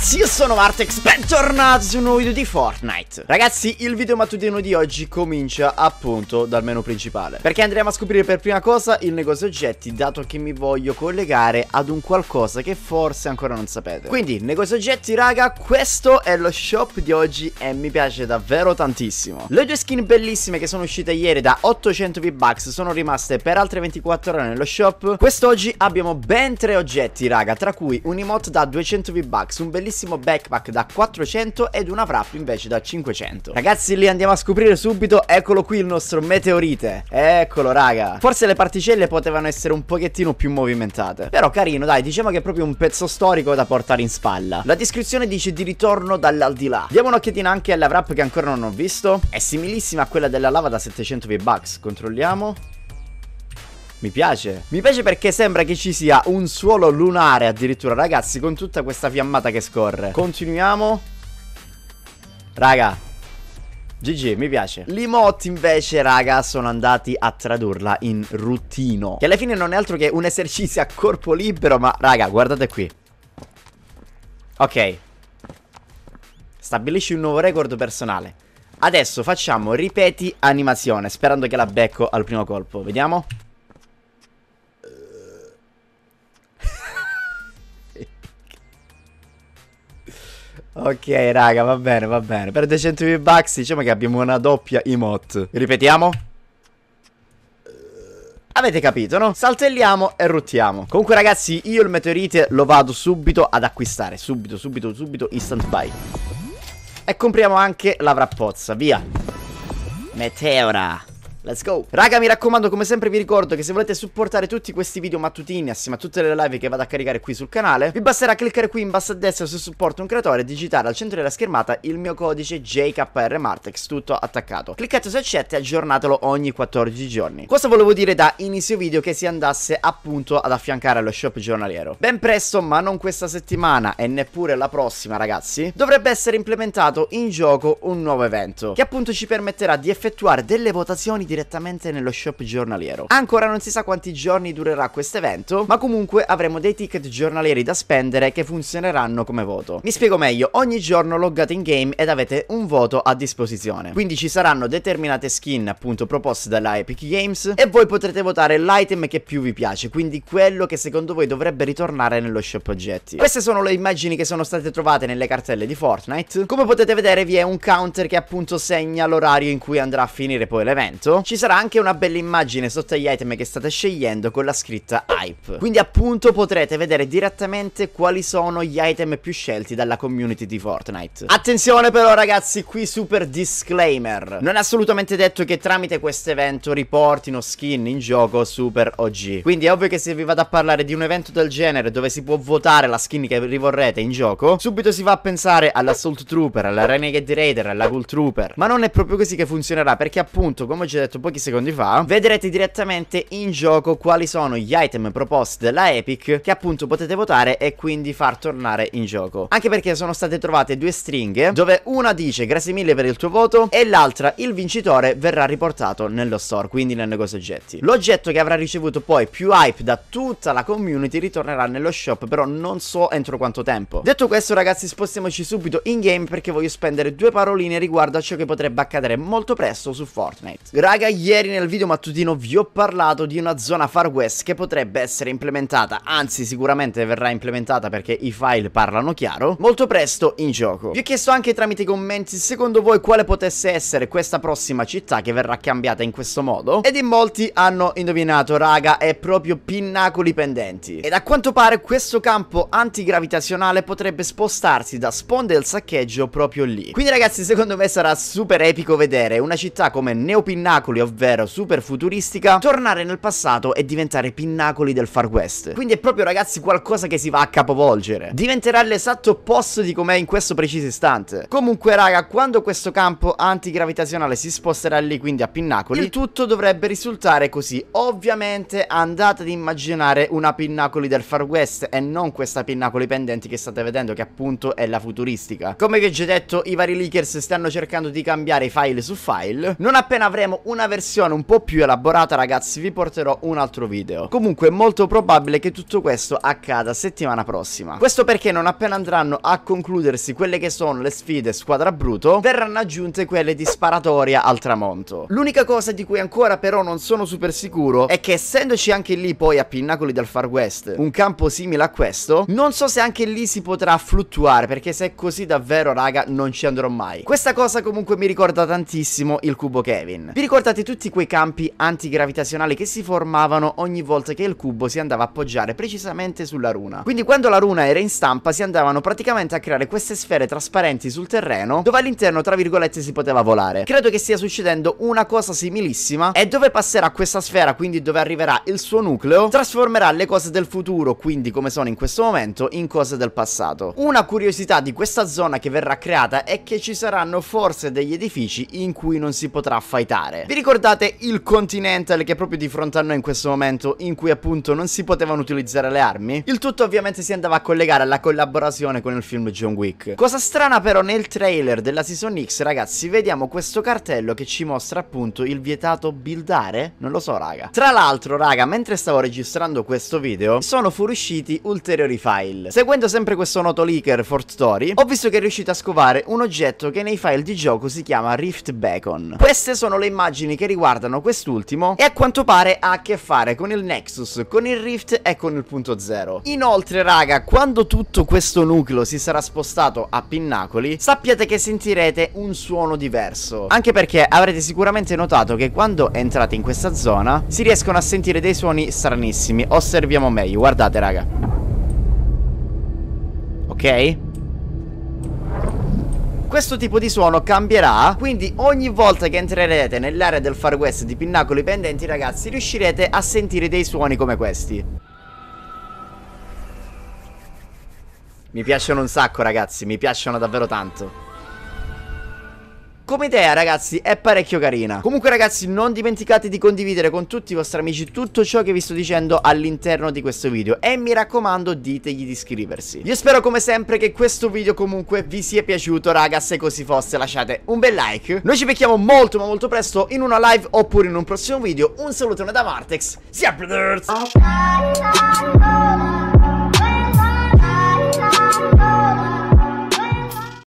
ragazzi, io sono Martex, bentornati su un nuovo video di Fortnite Ragazzi, il video mattutino di oggi comincia appunto dal menu principale Perché andremo a scoprire per prima cosa il negozio oggetti Dato che mi voglio collegare ad un qualcosa che forse ancora non sapete Quindi, negozio oggetti raga, questo è lo shop di oggi e mi piace davvero tantissimo Le due skin bellissime che sono uscite ieri da 800 V-Bucks sono rimaste per altre 24 ore nello shop Quest'oggi abbiamo ben tre oggetti raga, tra cui un emote da 200 V-Bucks, un bellissimo bellissimo backpack da 400 ed una wrap invece da 500 Ragazzi li andiamo a scoprire subito, eccolo qui il nostro meteorite Eccolo raga Forse le particelle potevano essere un pochettino più movimentate Però carino dai, diciamo che è proprio un pezzo storico da portare in spalla La descrizione dice di ritorno dall'aldilà Diamo un'occhiatina anche alla wrap che ancora non ho visto È similissima a quella della lava da 700 V-Bucks, controlliamo mi piace. Mi piace perché sembra che ci sia un suolo lunare addirittura, ragazzi, con tutta questa fiammata che scorre. Continuiamo. Raga, GG, mi piace. L'imot invece, raga, sono andati a tradurla in routino. Che alla fine non è altro che un esercizio a corpo libero, ma raga, guardate qui. Ok. Stabilisci un nuovo record personale. Adesso facciamo ripeti animazione, sperando che la becco al primo colpo. Vediamo. Ok, raga, va bene, va bene. Per 200.000 bucks diciamo che abbiamo una doppia emote. Ripetiamo? Avete capito, no? Saltelliamo e ruttiamo. Comunque, ragazzi, io il meteorite lo vado subito ad acquistare. Subito, subito, subito, instant buy. E compriamo anche la vrappozza, via. Meteora. Let's go Raga mi raccomando come sempre vi ricordo che se volete supportare tutti questi video mattutini Assieme a tutte le live che vado a caricare qui sul canale Vi basterà cliccare qui in basso a destra su supporto un creatore E digitare al centro della schermata il mio codice JKRMartex Tutto attaccato Cliccate su accetta e aggiornatelo ogni 14 giorni Questo volevo dire da inizio video che si andasse appunto ad affiancare lo shop giornaliero Ben presto ma non questa settimana e neppure la prossima ragazzi Dovrebbe essere implementato in gioco un nuovo evento Che appunto ci permetterà di effettuare delle votazioni direttamente nello shop giornaliero. Ancora non si sa quanti giorni durerà questo evento, ma comunque avremo dei ticket giornalieri da spendere che funzioneranno come voto. Mi spiego meglio, ogni giorno loggate in game ed avete un voto a disposizione. Quindi ci saranno determinate skin appunto proposte dalla Epic Games e voi potrete votare l'item che più vi piace, quindi quello che secondo voi dovrebbe ritornare nello shop oggetti. Queste sono le immagini che sono state trovate nelle cartelle di Fortnite. Come potete vedere vi è un counter che appunto segna l'orario in cui andrà a finire poi l'evento Esatto. ci sarà anche una bella immagine sotto agli item che state scegliendo con la scritta hype. Quindi appunto potrete vedere direttamente quali sono gli item più scelti dalla community di Fortnite. Attenzione però ragazzi, qui super disclaimer. Non è assolutamente detto che tramite questo evento riportino skin in gioco super OG. Quindi è ovvio che se vi vado a parlare di un evento del genere dove si può votare la skin che rivorrete in gioco, subito si va a pensare all'Assault Trooper, alla Renegade Raider, alla Ghoul Trooper. Ma non è proprio così che funzionerà perché appunto, come ho già detto detto pochi secondi fa, vedrete direttamente in gioco quali sono gli item proposti dalla Epic che appunto potete votare e quindi far tornare in gioco. Anche perché sono state trovate due stringhe dove una dice grazie mille per il tuo voto e l'altra il vincitore verrà riportato nello store, quindi nel negozio oggetti. L'oggetto che avrà ricevuto poi più hype da tutta la community ritornerà nello shop, però non so entro quanto tempo. Detto questo ragazzi spostiamoci subito in game perché voglio spendere due paroline riguardo a ciò che potrebbe accadere molto presto su Fortnite. Ragazzi raga, ieri nel video mattutino vi ho parlato di una zona far west che potrebbe essere implementata, anzi sicuramente verrà implementata perché i file parlano chiaro, molto presto in gioco. Vi ho chiesto anche tramite i commenti secondo voi quale potesse essere questa prossima città che verrà cambiata in questo modo ed in molti hanno indovinato, raga, è proprio Pinnacoli Pendenti. Ed a quanto pare questo campo antigravitazionale potrebbe spostarsi da sponde del saccheggio proprio lì. Quindi ragazzi, secondo me sarà super epico vedere una città come Neopinnacoli pinnacoli, ovvero super futuristica, tornare nel passato e diventare pinnacoli del Far West. Quindi è proprio ragazzi qualcosa che si va a capovolgere. Diventerà l'esatto opposto di com'è in questo preciso istante. Comunque raga, quando questo campo antigravitazionale si sposterà lì, quindi a pinnacoli, il tutto dovrebbe risultare così. Ovviamente andate ad immaginare una pinnacoli del Far West e non questa pinnacoli pendenti che state vedendo che appunto è la futuristica. Come vi ho già detto, i vari leakers stanno cercando di cambiare file su file. Non appena avremo una una versione un po' più elaborata ragazzi vi porterò un altro video Comunque è molto probabile che tutto questo accada settimana prossima Questo perché non appena andranno a concludersi quelle che sono le sfide squadra bruto Verranno aggiunte quelle di sparatoria al tramonto L'unica cosa di cui ancora però non sono super sicuro È che essendoci anche lì poi a Pinnacoli del Far West un campo simile a questo Non so se anche lì si potrà fluttuare perché se è così davvero raga non ci andrò mai Questa cosa comunque mi ricorda tantissimo il cubo Kevin Vi ricordate Notate tutti quei campi antigravitazionali che si formavano ogni volta che il cubo si andava a appoggiare precisamente sulla runa. Quindi quando la runa era in stampa si andavano praticamente a creare queste sfere trasparenti sul terreno dove all'interno tra virgolette si poteva volare. Credo che stia succedendo una cosa similissima e dove passerà questa sfera, quindi dove arriverà il suo nucleo, trasformerà le cose del futuro, quindi come sono in questo momento, in cose del passato. Una curiosità di questa zona che verrà creata è che ci saranno forse degli edifici in cui non si potrà fightare. Vi ricordate il Continental che è proprio di fronte a noi in questo momento in cui appunto non si potevano utilizzare le armi? Il tutto ovviamente si andava a collegare alla collaborazione con il film John Wick. Cosa strana però nel trailer della Season X ragazzi vediamo questo cartello che ci mostra appunto il vietato buildare? Non lo so raga. Tra l'altro raga mentre stavo registrando questo video sono fuoriusciti ulteriori file. Seguendo sempre questo noto leaker Fort Story ho visto che è riuscito a scovare un oggetto che nei file di gioco si chiama Rift Bacon. Queste sono le immagini immagini che riguardano quest'ultimo e a quanto pare ha a che fare con il Nexus, con il Rift e con il punto zero. Inoltre raga, quando tutto questo nucleo si sarà spostato a Pinnacoli, sappiate che sentirete un suono diverso. Anche perché avrete sicuramente notato che quando entrate in questa zona si riescono a sentire dei suoni stranissimi. Osserviamo meglio, guardate raga. Ok? Questo tipo di suono cambierà, quindi ogni volta che entrerete nell'area del Far West di Pinnacoli Pendenti, ragazzi, riuscirete a sentire dei suoni come questi. Mi piacciono un sacco, ragazzi, mi piacciono davvero tanto come idea ragazzi è parecchio carina Comunque ragazzi non dimenticate di condividere con tutti i vostri amici tutto ciò che vi sto dicendo all'interno di questo video E mi raccomando ditegli di iscriversi Io spero come sempre che questo video comunque vi sia piaciuto raga Se così fosse lasciate un bel like Noi ci becchiamo molto ma molto presto in una live oppure in un prossimo video Un salutone da Martex, sia brothers!